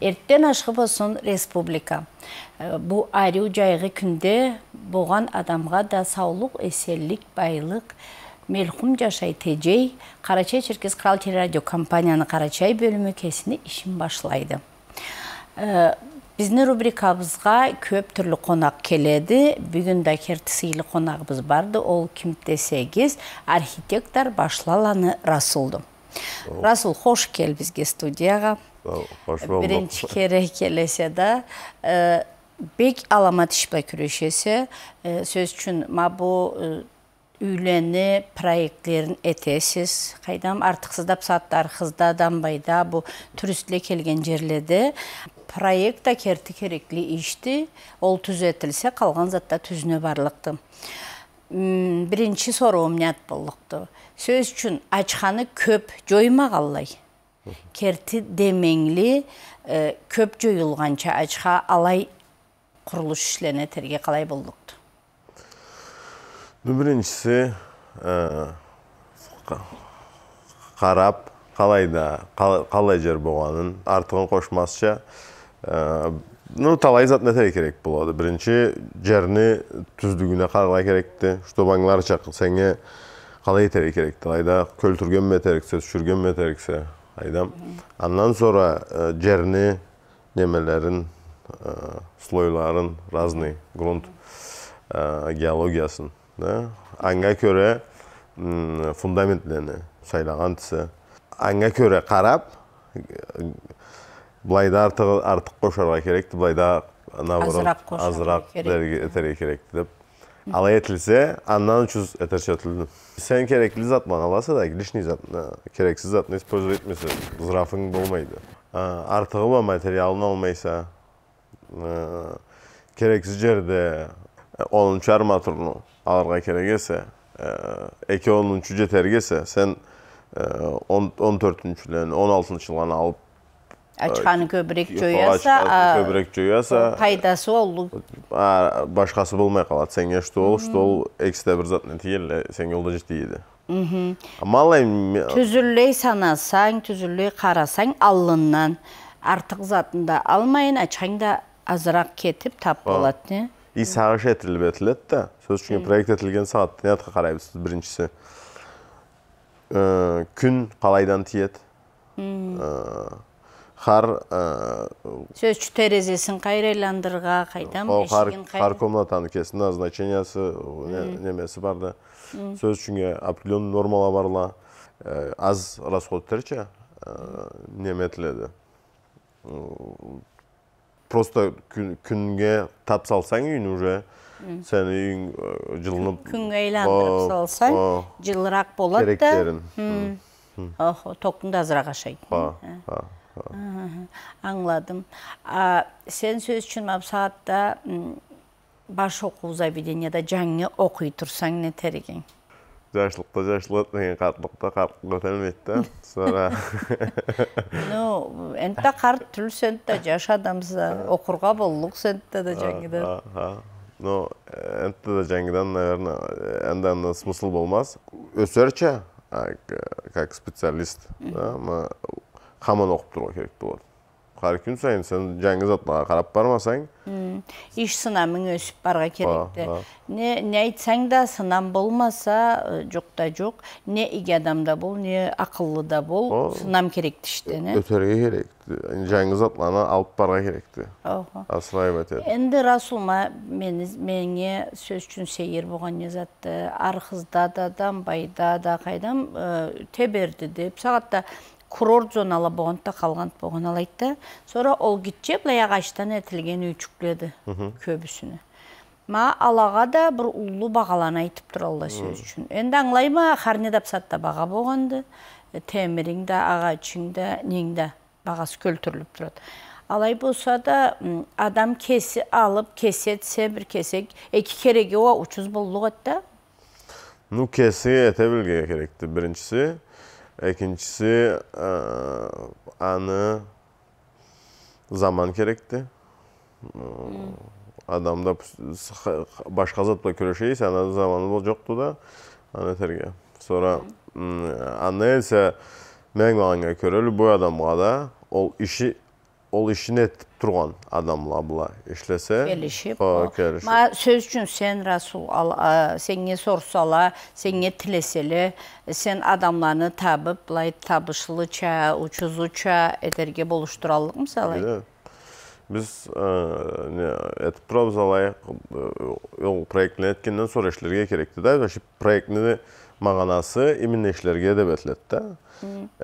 Эрттен ашқы болсын республика. Э, Бұ ариу жайғы күнде болған адамға да саулық, әселік, байлық, мелхум жашай тежей Қарачай Черкес Крал телерадио компанияны Қарачай бөлімі кесіні ішін башлайды. Э, Біздің рубрикабызға көп түрлі қонақ келеді. Бүгін да кертісейлі қонағымыз барды. Ол кімді сегіз архитектор Башлаланы Расулды. Расул, қош кел бізге студияға. Бірінші керек элесе да бек аламат иш била сөз үчүн мабу үйлені проектлерін етесіз қайдам артықсыздап саттар қызда дамбайда бұл туристлер келген жерлерде проектта керті керекли ішті ол түзетілсе қалған затта түзіне барлықты бірінші сору умнят болдықты сөз үшін ачқаны көп жоймағаллай керти демеңли көп жоюлганча ачка алай курулуш ишлени терге қалай болдықты? биринчиси карап қалай да қалай жер болғанын артығын қошмасша ну талай зат нәтер керек болады бірінші жәріні түздігіне қаралай керекті чтобы баңлар қалай етер керек талайда көл түрген ме сүрген Aydan. Andan sonra e, cerni nemelerin, e, sloyların, razni, grunt e, geologiyasın. Anga göre hmm, fundamentlerini saylagan tisi. Anga göre karab, bulayda artık, artık koşarga kerekti, bulayda azraq azraq eterge kerekti deb Алајетлисе, а научус етачатлин. Sen gerekli zatman alasa da лишний zatma. Gereksiz zatma использовать etmesi zırafın dolmaydı. Artığı var materyalını almaysa, gereksiz yerde 10. E, armatürünü alırga kerekese, eki 10. cetergese, sen 14. 16. yılını alıp Açxanı göbrək göyəsə, göbrək göyəsə faydası olub. Başqası bulmaya qalat. Sən yaş dol, dol ekstə bir zat nəticələ sən yolda ciddi mhm. Amma Allah tüzüllüy sanasan, tüzüllüy qarasan alından artıq zatında almayın, açan da azraq ketib tap bolat. İyi sağış etilib etilət də. Söz çünki proyekt etilgən saat nə qarayıbsınız birincisi. Gün qalaydan tiyət. Hmm қар сөзчү терезесин кайрайландырга кайдан бешигин кар комнатанын кесине значениясы немеси бар да сөз үшінге определенный нормалар барла аз расходтерчи неметледі. просто күнге тап салсаң үйүн уже сен үйүң жылынып күнге айландырып салсаң жылыраак болады да да азыраак ба Аңладым. Сен сөз үшін саатта баш оқу заведенияда жаңы оқи тұрсаң не тереген? Жашлықта жашлық деген қарттықта қарттық өтелмейді да. Ну, энта қарт түл сөнтті жаш адамса, оқырға боллық сөнтті да жаңыда. Ну, энта да жаңыдан, наверное, эндан смысл болмас. Өсерче, как специалист, да, қаман оқып тұруға керек болады har күн сайын сен жаңы затларға қарап бармасаң іш сынамың өсіп барға керек не не айтсаң да сынам болмаса та жоқ не иге да бол не да бол сынам керек іште не өтерге керек жаңы затларны алып барға ті асырайып айтады енді расулма мені менге сөз үшін сейір болған не затты арқызда да дамбайда да қайдам теберді деп сағатта курорт зонала болғанда қалған болған алайды айтты sonra ол кетче былай агачтан әтілген үй чүктүледи көбүсүнү да бір улуу багаланы айтып тұр алла сөз үшін. енді аңлайма харне дапсат сатта баға болғанды э, темірің да ағачың да нең да бағасы көлтіріліп тұрады. алай болса да адам кесе алып кесетсе бір кесек эки о учуз болулугат да ну кесе эте билген керекти біріншісі экинчиси э, аны zaman керек адамда башка зат менен күрөшөбүз анан заман жокту да аны терге sonra аны элсе мен маңга көрө любой адамга да ол иши ол ішіне тұрған адамла бұла ішлесе келішіп ма сөз үшін сен расул ал, ә, сенге сорсала сенге тілеселе сен адамланы табып былай табышылыча учузуча этерге болуштуралык мысалы біз не этіп тұрабыз алай ол еткеннен соң ішлерге керекті да вообще проектіні мағанасы именно ішлерге деп етіледі да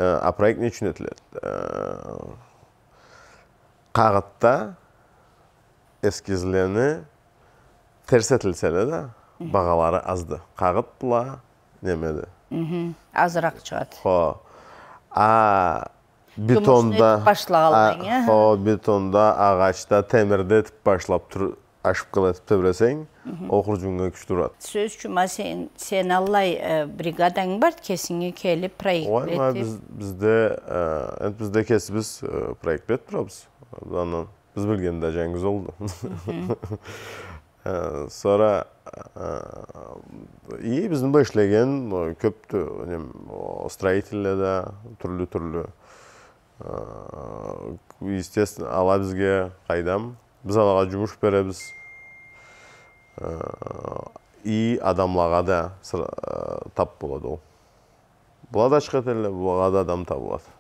ә, а проект не үшін етіледі ә, қағытта эскизлені терсетілсе да бағалары азды қағыт бұла немеді азырақ шығады хо а бетонда о бетонда ағашта темірде тіп башлап тұр ашып қалатып тебіресең оқыр жүнге күш тұрады сөз жұма сен сен аллай бригадаң бар кесіңе келіп проект ой бізде енді бізде кесіп проект беріп тұрамыз Біз биз де да болду sonra сора и біздің işlegen ішлеген көп түрлі түрлі түрлі естественно ала бізге қайдам біз алаға жұмыс береміз и адамларға да тап болады ол бұлар да шығады бұларға да адам табылады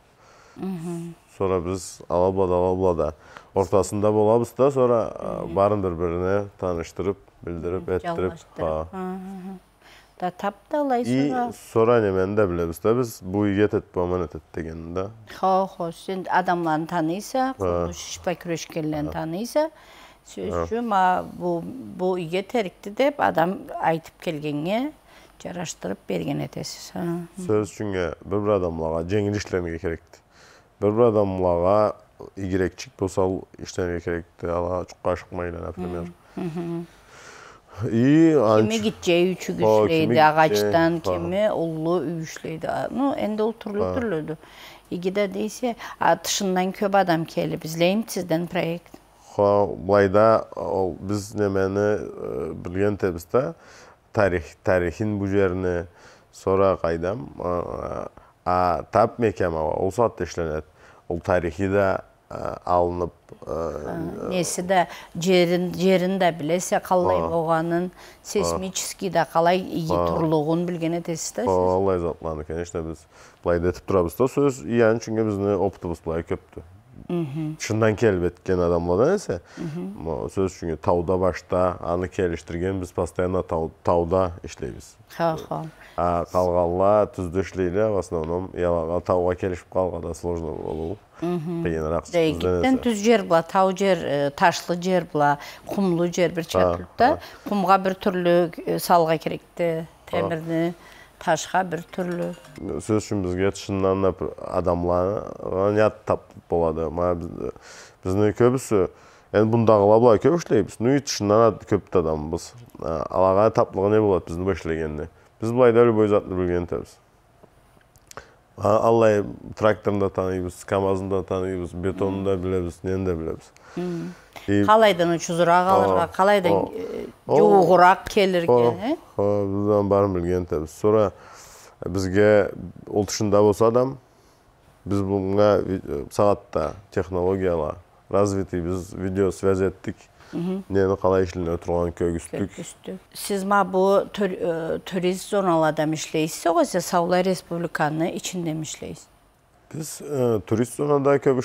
сора біз алабылада алабылада ортасында болабыз да сора барын бір біріне таныштырып білдіріп әттіріп да тап да олай и немені де білеміз да біз бұл етет баман етет деген да хош хош сен адамларын таныйса шишпа күрешкенлерін таныйса сөзші ма бұл бұл үйге терікті деп адам айтып келгенге жараштырып берген етесіз сөз үшінге бір бір адамларға жеңіл керек бір бір адамлага игерекчик болсо иштенге керек ала чукка чыкмайды например и кими китжей үчүк иштейди агачтан кими улуу үй иштейди ну энди ол түрлүү түрлүдү эгиде дейсе тышындан көп адам келіп издейм сізден проект былайда ол біз немені білген тебіз да тарих тарихин бұл жеріне сора қайдам а тап мекем ол сатта ол тарихи да алынып несі да жерін жерін да білесе қалай болғанын сейсмический да қалай тұрлығын білген етесіз да сіз олай затланы конечно біз былай да етіп да сөз иә біздің опытыбыз былай көпті чындан келіп еткен есе сөз чүнки тауда башта аны келиштирген біз постоянно тауда иштейбиз ха ха калганла түздө иштейли в основном тауга келишип калганда сложно болу кыйыныраак түз жер була тау жер ташлы жер була құмлы жер бир чакырып құмға кумга бир түрлүү салга тәмірді ташқа бір түрлі сөз үшін бізге шыннан да адамларға ұят тап болады біздің көбісі енді бұндағылар былай көп ішлейміз ну и шыннан да көп адамбыз аллаға таптылығы не болады біздің ішлегенде біз былай да любой затты білген тәрбіз Аллай тракторын да тааныйбыз камазын да тааныйбыз бетонун да билебиз нені да билебиз калайдан учузураак аларга калайдан жуугураак келерге ооба барын білген баарын билгентебиз бізге бизге адам біз мынга саатта технологияла развитый біз видео связь нені қалай ішіліне тұрған көгістік. Сіз ма бұл турист зоналада мішлейсіз, оғыз Саулай Республиканы ішінде мішлейсіз? Біз турист зонада көп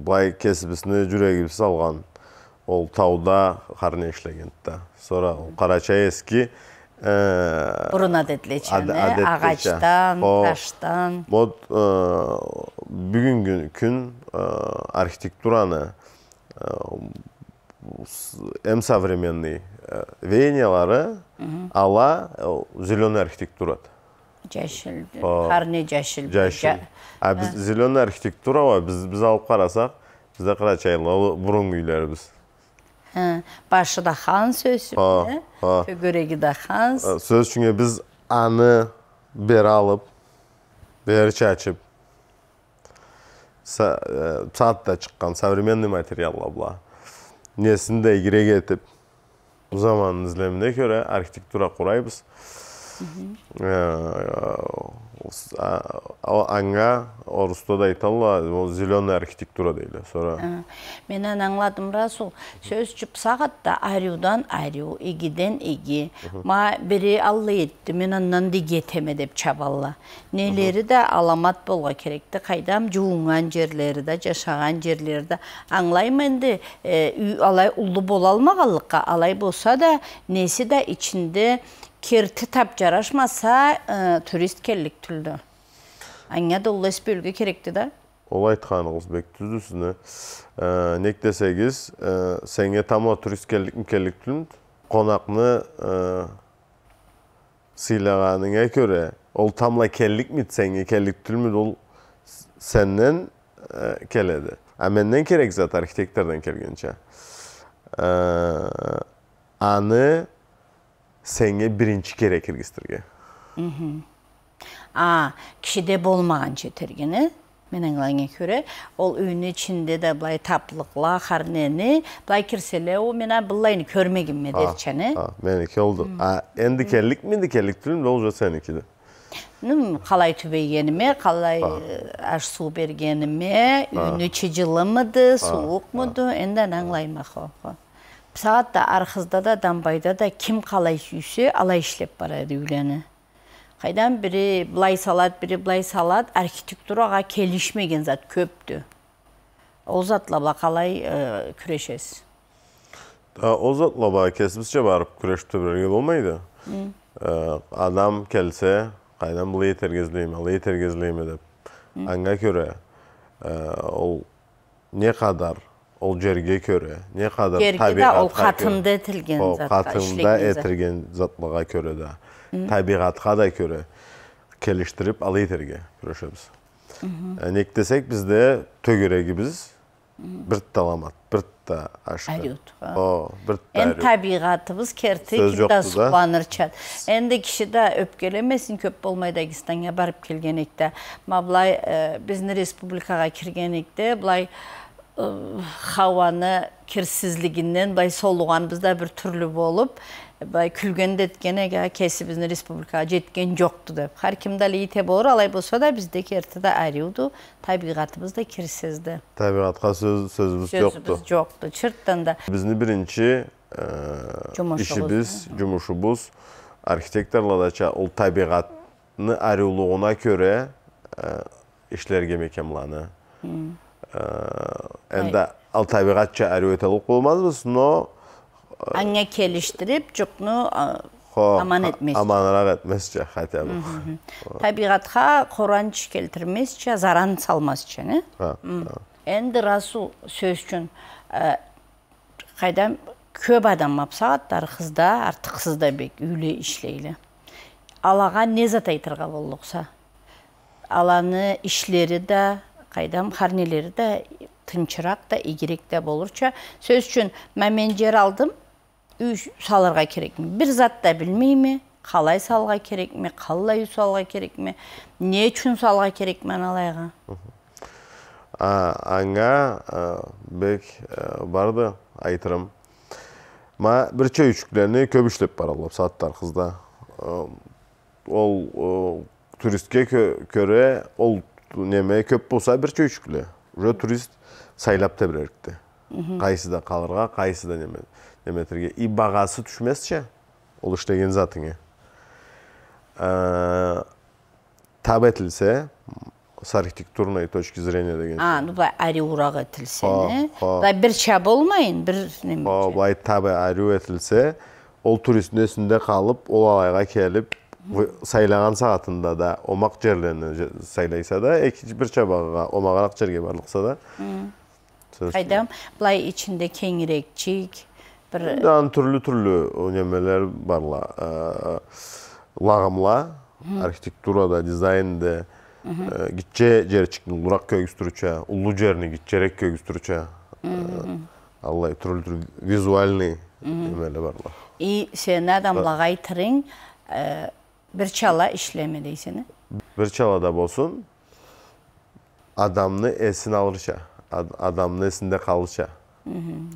Бай кесібісіне жүрегіміз алған. Ол тауда қарне ішлегенді. Sonra Қарачаевский бұрын әдетлечені ағаштан таштан вот бүгінгі күн архитектураны Әм современный э, веяниялары ала э, зеленый архитектура жашыл қарне э, жашыл жашыл а біз зеленый архитектура ғой біз біз алып қарасақ бізде қарачайлы бұрынғы үйлеріміз башы да хан сөз төңірегі да хан сөз çünkü біз аны бері алып бері шашып саатта э, чыккан современный материалла Несінде несинде кире кетип заман изилемине көрө архитектура курайбыз аңға орыстада айталла ол зеленый архитектура дейді сора аңладым Расул, сөз жіп сағатта арюдан арю игиден иги ма бири аллы етті мен аннан кетеме деп чабалла Нелері да аламат болға керекті қайдам жуынған жерлері да жашаған жерлері да аңлайм енді алай ұлы бола алай болса да несі да ішінде kirti tap жарашмаса turist келлик түлдү аңа да улас бөлгө керекти да ооба айтканыңыз бек түздүсүнө нек десеңиз сеңе тама турист келлик келлик түлмүт конакны сыйлаганыңа көрө ол тамла келликмит сеңе келлик түлмүт ол сенден келеди а менден керек зат архитектордон келгенче аны сенге биринчи керек киргиздерге а кишиде болмаган четергини мен аңлаганга көрө ол үйүнүн ичинде да былай таптылыкла харнени былай кирсе эле о мен былайны көрмөгүнмүн деччи меники болду а эндикелик мендикелик билим да уже сеники да қалай түбейгеніме қалай аш су бергеніме үйүнү ичи жылымыды суукмуду энди аны аңлаймак да арқызда да дамбайда да кім қалай сүйсе алай ішлеп барады үйлені. қайдан бірі былай салат бірі былай салат архитектураға келішмеген зат көпті. ол зат лаба қалай ә, күрешесіз ол зат лаба барып күреш төбіреге болмайды ә, адам келсе қайдан бұл етергізілей ме деп аңға көрі ә, ол не қадар ол жерге көре не қадыр табиғатқа ол қатынды етілген затқа қатында затлыға көре да табиғатқа да көре келіштіріп ал етерге күрешеміз десек бізде біз бір таламат бір та ашқы о бір та енді табиғатымыз керти да сұқланыр чат енді кіші да өпкелемесін көп болмайды дагестанға барып келгенекте ма былай біздің республикаға кіргенекте былай хауаны кірсізлігінен бай бір бир болып, болуп бай күлген эткен эге республикага жеткен жокту деп ар кімді әлі ите алай болса да бізде эрте да айрылду да кірсізді. табигатка сөз сөзүбүз жоқты сөзүбүз жокту чырттан да биздин биринчи ишибиз жумушубуз архитекторлардача ул көрө endi ал табиғатша әрбет алып но аңа келіштіріп жукну аман етмес аманыраак хотя бы табигатка коранч келтирмесчи заран салмасчы не енді расул сөз үшін кайда көп адам мапсагаттар қызда артық қызда бек үйле ішлейлі. Алаға не зат айтырга болукса аланы ішлері да кайдам харнелери да тынчыраак да ийгирээк да болурча сөз үчүн мен жер алдым үй салырга керекми бир зат да билмейми қалай салға керек ме қалай үй салға керек ме не үшін салға керек ме аңа бек барды айтырым ма бірче үйшіктеріне көп иштеп баралып саттар қызда ол туристке көрө ол неме көп болса бір чөйшікіле уже турист сайлап та білерікті қайсыда қалырға қайсыда неме неметерге и бағасы түшмес ше ол іштеген затыңа ә, таб етілсе с архитектурной точки зрения деген а ну былай арю ұрақ етілсе былай бір ча болмайын бір неме былай табы әреу етілсе ол турист несінде қалып ол алайға келіп сайлаған сағатында да омақ жерлеріне сайлайса да бір чабағыға омағырақ жерге барылса да қайда былай ішінде кеңірекчик бір анан түрлі түрлі немелер барла лағымла архитектурада дизайнде киче жерчиктин урак көгүстүрүчө улуу жерни кичерээк көгүстүрүчө алай түрлі түрлі визуальный немелер барла и сен адамлага айтырың бір чала ішлеме дейсің бір чалада болсын адамны есін алырша адамның есінде қалыша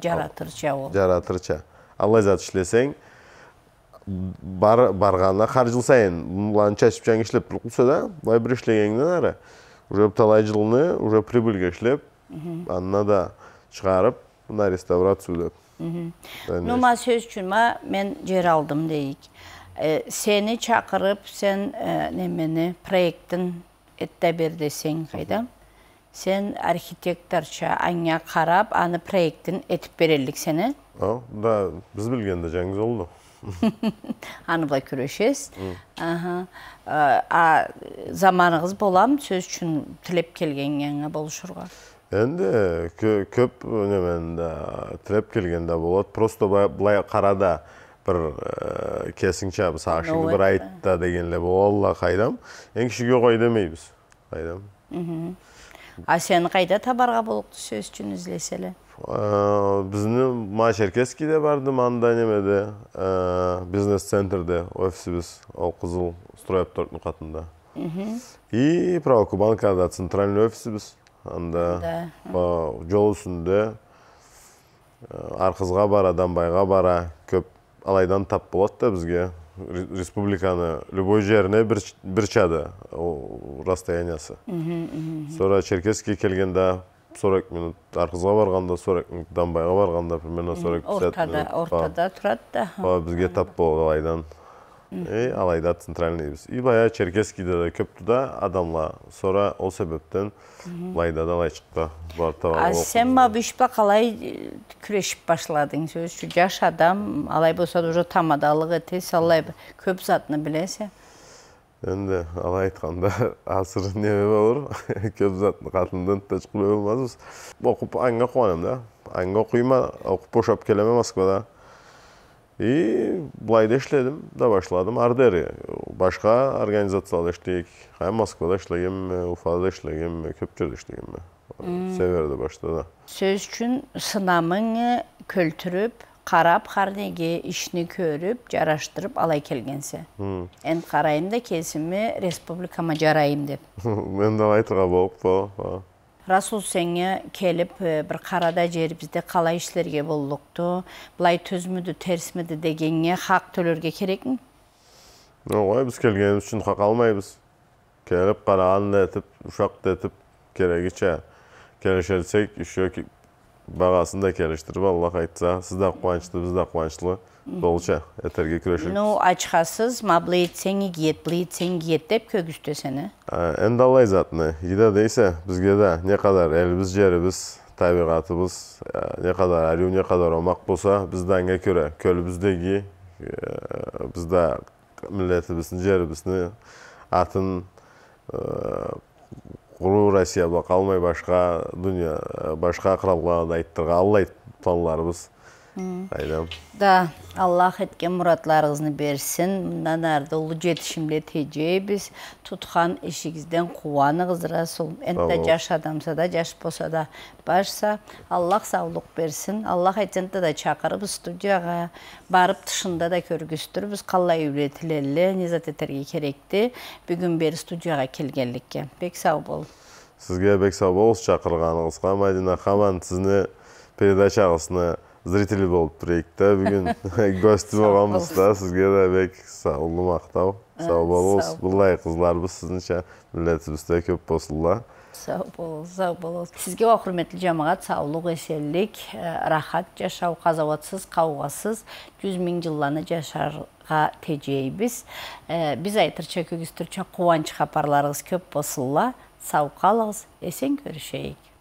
жаратырша ол жаратырша алай зат ішлесең бар, барғанына қар жыл сайын мынанша ішіп жаң ішлеп да былай бір ішлегеннен әрі уже талай жылны уже прибыльге ішлеп анына да шығарып мына реставрацию деп ну ма сөз үшін ма мен жер алдым дейік сені чақырып сен немені проекттін етте бер десең қайда сен архитекторша аңа қарап аны проектін етіп берелік сені да біз білгенде жаңыз олды аны былай күрешесіз а заманыңыз болам сөз үшін тілеп келгенге болушырға енді көп немен тілеп де болады просто былай қарада бір ә, керісінше мысалы үшін бір айтта дегенле олла қайдам Ең кішіге қой қайдам а сен қайда табарға болықты сөз үшін іздеселе біздің мына черкесскийде барды мында немеде бизнес центрде офисіміз ол қызыл строеп қатында и правокубанкада центральный офисіміз анда жол үстінде арқызға барадан байға бара көп алайдан тап болады да бізге республиканы любой жеріне бір, бір чады расстояниясы сора черкесский келгенде сорок минут арқызға барғанда сорок минут дамбайға барғанда примерно сорок ортада ортада тұрады да бізге тап болады алайдан и алайда центральныйбыз и баягы черкесскийде да көптү да адамлар сора ол себептен былайда да ылайчыкта А сен могу калай күрөшүп башладың сөз жаш адам алай болсо да уже тамадалык те алай көп затны билесиң енді алай айтқанда азыр неме болур көп заттың қатындан тәж қылып оқып аңға қуанамын да аңға оқима оқып бошап келеме москвада и былайда иштедим да башладым ардере башка организацияда иштейк ам москвада уфада көп жерде иштегенме северде баштада сөз үчүн сынамыңы көлтүрүп карап карнеге ишни көрүп жараштырып алай келгенсе эми карайым да келсими республикама жарайым деп мен да болуп расул сеңе келіп э, бір қарада бізде қалай ішлерге болдықты былай төзміді терсміді дегенге хақ төлөрге ну ой біз келгеніміз үшін хақ алмаймыз келіп қарағанын етіп ұшақты етіп керегінше келешелсек еще бағасын да келіштіріп аллах айтса сіз да қуанышты біз да қуанышты болча этерге күрешіп ну етсең маблы ет ийет етсең этсең ет деп сені енді алай затны ида дейсе бізге да не қадар еліміз жеріміз табиғатымыз не қадар арю не қадар омақ болса биз да аңга көрө көлүбүздөгү биз атын құру россия ба қалмай башқа дүние башқа қыралған айттырға алла айтып Айдам. Да, Аллах эткен муратларыңызны берсін. Мындан арды улуу жетишимге тежейбиз. Туткан ишигизден кубаныңыз расул. Энте жаш адамса да, жаш болса да башса, Аллах саулық берсін, Аллах этенте да чакырып студияга барып тышында да көргүстүрүбүз. Калай үйрөтүлөлү, низат этерге керекти. Бүгүн бери студияга келгенликке. Бек сау бол. Сізге бек сау болуңуз чакырганыңызга. Мадина Хаман сизни передачаңызны зритель болып тұрайық та бүгін гості болғанбыз да сізге де бек ұлы мақтау сау болыңыз бұлай қызларбыз сіздіңше милletimiz көп да сау болыңыз сау болыңыз сізге о құрметті жамағат саулық еселік рахат жашау қазауатсыз қауғасыз жүз мың жылланы жашарға тежейбіз біз айтырша көгістірше қуанышқа апарларыңыз көп болсынла сау қалыңыз есен көрішейік